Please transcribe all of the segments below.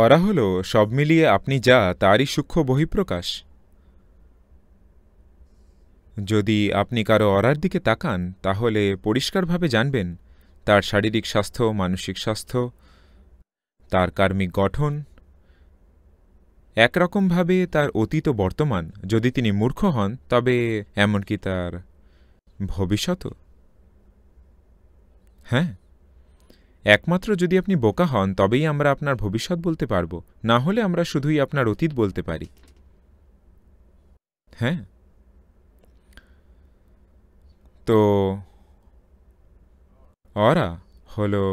অরা হল সব মিলিয়ে আপনি যা তারই সূক্ষ্ম বহিঃপ্রকাশ যদি আপনি কারো অরার দিকে তাকান তাহলে পরিষ্কারভাবে জানবেন তার শারীরিক স্বাস্থ্য মানসিক স্বাস্থ্য তার কার্মিক গঠন একরকমভাবে তার অতীত বর্তমান যদি তিনি মূর্খ হন তবে এমনকি তার ভবিষ্যৎও হ্যাঁ একমাত্র যদি আপনি বোকা হন তবেই আমরা আপনার ভবিষ্যৎ বলতে পারব না হলে আমরা শুধুই আপনার অতীত বলতে পারি হ্যাঁ তো অরা হলো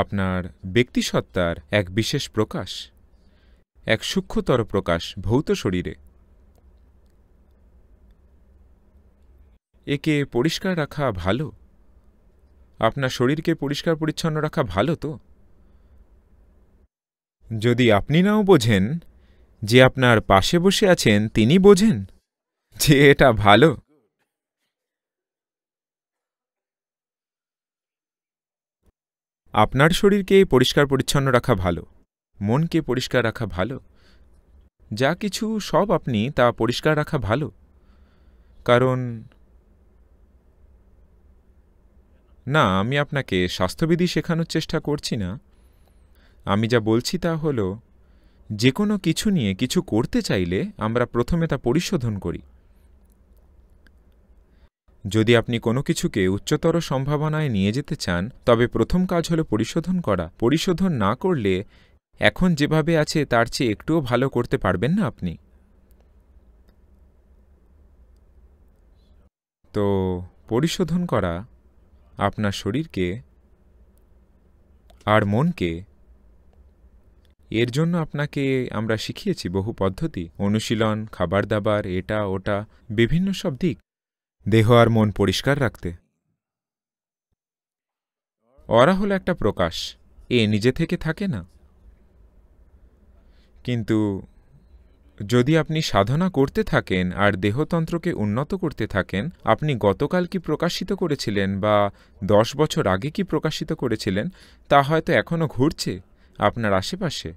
আপনার ব্যক্তিসত্তার এক বিশেষ প্রকাশ এক সূক্ষ্মতর প্রকাশ ভৌত শরীরে একে পরিষ্কার রাখা ভালো আপনার শরীরকে পরিষ্কার পরিচ্ছন্ন রাখা ভালো তো যদি আপনি নাও বোঝেন যে আপনার পাশে বসে আছেন তিনি বোঝেন যে এটা ভালো আপনার শরীরকে পরিষ্কার পরিচ্ছন্ন রাখা ভালো মনকে পরিষ্কার রাখা ভালো যা কিছু সব আপনি তা পরিষ্কার রাখা ভালো কারণ না আমি আপনাকে স্বাস্থ্যবিধি শেখানোর চেষ্টা করছি না আমি যা বলছি তা হল যে কোনো কিছু নিয়ে কিছু করতে চাইলে আমরা প্রথমে তা পরিশোধন করি যদি আপনি কোনো কিছুকে উচ্চতর সম্ভাবনায় নিয়ে যেতে চান তবে প্রথম কাজ হল পরিশোধন করা পরিশোধন না করলে এখন যেভাবে আছে তার চেয়ে একটুও ভালো করতে পারবেন না আপনি তো পরিশোধন করা আপনার শরীরকে আর মনকে এর জন্য আপনাকে আমরা শিখিয়েছি বহু পদ্ধতি অনুশীলন খাবার দাবার এটা ওটা বিভিন্ন সব দিক দেহ আর মন পরিষ্কার রাখতে অরা হলো একটা প্রকাশ এ নিজে থেকে থাকে না কিন্তু যদি আপনি সাধনা করতে থাকেন আর দেহতন্ত্রকে উন্নত করতে থাকেন আপনি গতকাল কি প্রকাশিত করেছিলেন বা দশ বছর আগে কি প্রকাশিত করেছিলেন তা হয়তো এখনও ঘুরছে আপনার আশেপাশে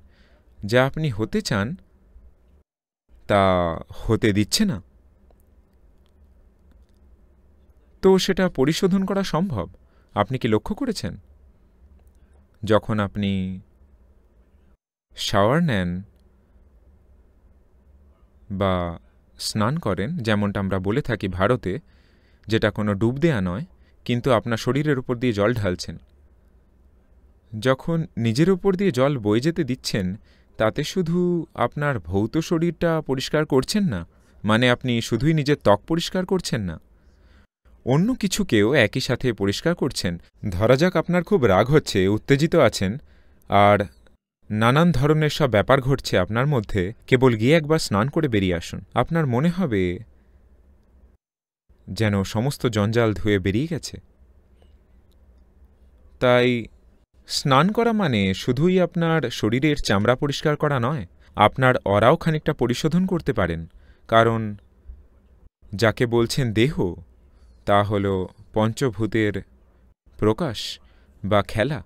যা আপনি হতে চান তা হতে দিচ্ছে না তো সেটা পরিশোধন করা সম্ভব আপনি কি লক্ষ্য করেছেন যখন আপনি শাওয়ার নেন বা স্নান করেন যেমনটা আমরা বলে থাকি ভারতে যেটা কোনো ডুব দেয়া নয় কিন্তু আপনার শরীরের উপর দিয়ে জল ঢালছেন যখন নিজের উপর দিয়ে জল বয়ে যেতে দিচ্ছেন তাতে শুধু আপনার ভৌত শরীরটা পরিষ্কার করছেন না মানে আপনি শুধুই নিজের ত্বক পরিষ্কার করছেন না অন্য কিছুকেও একই সাথে পরিষ্কার করছেন ধরা যাক আপনার খুব রাগ হচ্ছে উত্তেজিত আছেন আর নানান ধরনের সব ব্যাপার ঘটছে আপনার মধ্যে কেবল গিয়ে একবার স্নান করে বেরিয়ে আসুন আপনার মনে হবে যেন সমস্ত জঞ্জাল ধুয়ে বেরিয়ে গেছে তাই স্নান করা মানে শুধুই আপনার শরীরের চামড়া পরিষ্কার করা নয় আপনার অরাও খানিকটা পরিশোধন করতে পারেন কারণ যাকে বলছেন দেহ তা হল পঞ্চভূতের প্রকাশ বা খেলা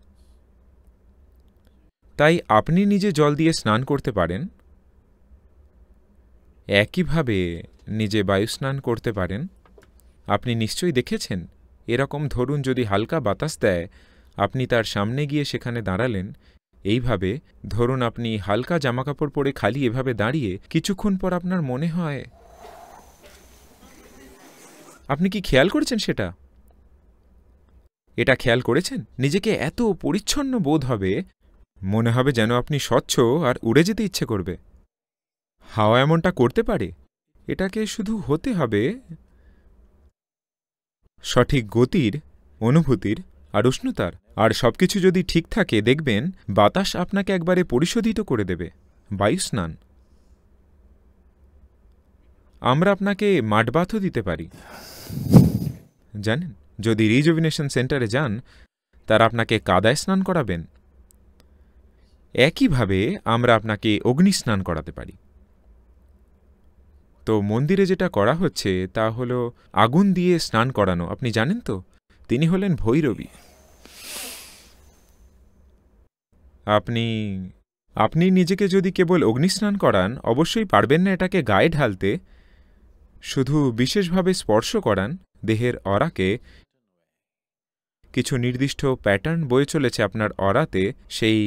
তাই আপনি নিজে জল দিয়ে স্নান করতে পারেন একইভাবে নিজে বায়ু স্নান করতে পারেন আপনি নিশ্চয়ই দেখেছেন এরকম ধরুন যদি হালকা বাতাস দেয় আপনি তার সামনে গিয়ে সেখানে দাঁড়ালেন এইভাবে ধরুন আপনি হালকা জামাকাপড় পরে খালি এভাবে দাঁড়িয়ে কিছুক্ষণ পর আপনার মনে হয় আপনি কি খেয়াল করেছেন সেটা এটা খেয়াল করেছেন নিজেকে এত পরিচ্ছন্ন বোধ হবে মনে হবে যেন আপনি স্বচ্ছ আর উড়ে যেতে ইচ্ছে করবে হাওয়া এমনটা করতে পারে এটাকে শুধু হতে হবে সঠিক গতির অনুভূতির আর উষ্ণতার আর সবকিছু যদি ঠিক থাকে দেখবেন বাতাস আপনাকে একবারে পরিশোধিত করে দেবে বায়ুস্নান আমরা আপনাকে মাঠবাথও দিতে পারি জানেন যদি রিজুভিনেশন সেন্টারে যান তারা আপনাকে কাদায় স্নান করাবেন একইভাবে আমরা আপনাকে অগ্নিস্নান করাতে পারি তো মন্দিরে যেটা করা হচ্ছে তা হলো আগুন দিয়ে স্নান করানো আপনি জানেন তো তিনি হলেন ভৈরবী আপনি আপনি নিজেকে যদি কেবল অগ্নিস্নান করান অবশ্যই পারবেন না এটাকে গায়ে ঢালতে শুধু বিশেষভাবে স্পর্শ করান দেহের অরাকে কিছু নির্দিষ্ট প্যাটার্ন বয়ে চলেছে আপনার অরাতে সেই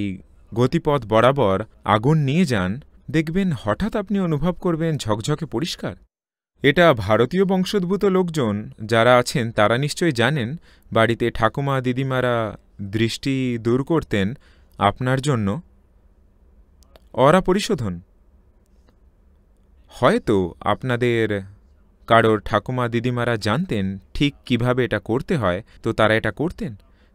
গতিপথ বরাবর আগুন নিয়ে যান দেখবেন হঠাৎ আপনি অনুভব করবেন ঝকঝকে পরিষ্কার এটা ভারতীয় বংশোদ্ভূত লোকজন যারা আছেন তারা নিশ্চয়ই জানেন বাড়িতে ঠাকুমা দিদিমারা দৃষ্টি দূর করতেন আপনার জন্য অরা পরিশোধন হয়তো আপনাদের কারোর ঠাকুমা দিদিমারা জানতেন ঠিক কিভাবে এটা করতে হয় তো তারা এটা করতেন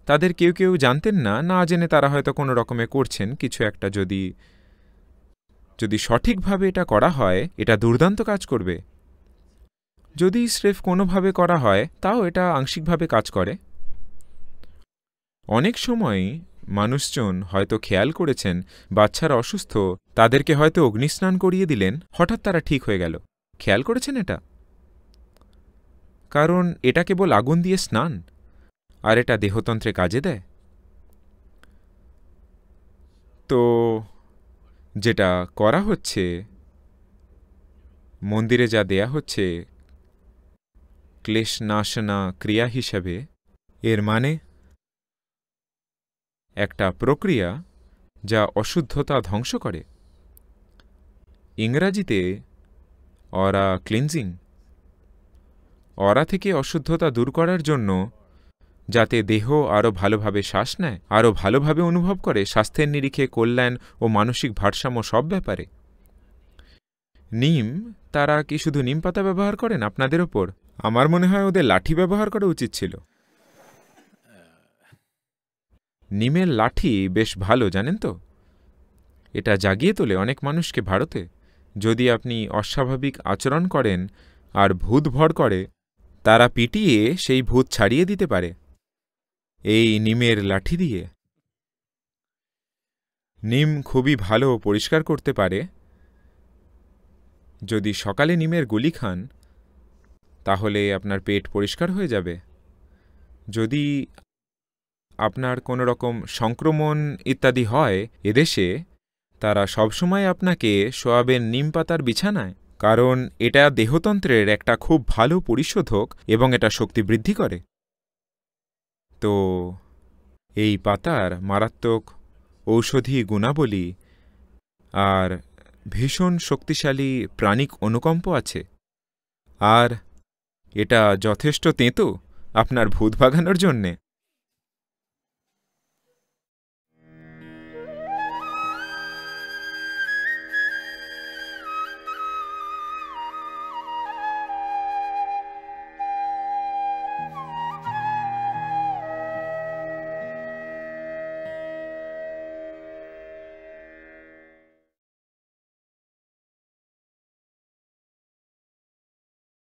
তাদের কেউ কেউ জানতেন না না জেনে তারা হয়তো কোনো রকমে করছেন কিছু একটা যদি যদি সঠিকভাবে এটা করা হয় এটা দুর্দান্ত কাজ করবে যদি স্রেফ কোনোভাবে করা হয় তাও এটা আংশিকভাবে কাজ করে অনেক সময় মানুষজন হয়তো খেয়াল করেছেন বাচ্চারা অসুস্থ তাদেরকে হয়তো অগ্নিস্নান করিয়ে দিলেন হঠাৎ তারা ঠিক হয়ে গেল খেয়াল করেছেন এটা কারণ এটা কেবল আগুন দিয়ে স্নান আর এটা দেহতন্ত্রে কাজে দেয় তো যেটা করা হচ্ছে মন্দিরে যা দেয়া হচ্ছে ক্লেশনাশনা ক্রিয়া হিসাবে এর মানে একটা প্রক্রিয়া যা অশুদ্ধতা ধ্বংস করে ইংরাজিতে অরা ক্লিনজিং অরা থেকে অশুদ্ধতা দূর করার জন্য যাতে দেহ আরও ভালোভাবে শ্বাস নেয় আরও ভালোভাবে অনুভব করে স্বাস্থ্যের নিরিখে কল্যাণ ও মানসিক ভারসাম্য সব ব্যাপারে নিম তারা কি শুধু নিম পাতা ব্যবহার করেন আপনাদের ওপর আমার মনে হয় ওদের লাঠি ব্যবহার করা উচিত ছিল নিমের লাঠি বেশ ভালো জানেন তো এটা জাগিয়ে তোলে অনেক মানুষকে ভারতে যদি আপনি অস্বাভাবিক আচরণ করেন আর ভূত ভর করে তারা পিটিয়ে সেই ভূত ছাড়িয়ে দিতে পারে এই নিমের লাঠি দিয়ে নিম খুবই ভালো পরিষ্কার করতে পারে যদি সকালে নিমের গুলি খান তাহলে আপনার পেট পরিষ্কার হয়ে যাবে যদি আপনার কোনো রকম সংক্রমণ ইত্যাদি হয় এদেশে তারা সবসময় আপনাকে সোয়াবেন নিম পাতার বিছানায় কারণ এটা দেহতন্ত্রের একটা খুব ভালো পরিশোধক এবং এটা শক্তি বৃদ্ধি করে তো এই পাতার মারাত্মক ঔষধি গুণাবলী আর ভীষণ শক্তিশালী প্রাণিক অনুকম্প আছে আর এটা যথেষ্ট তেঁতো আপনার ভূত ভাগানোর জন্যে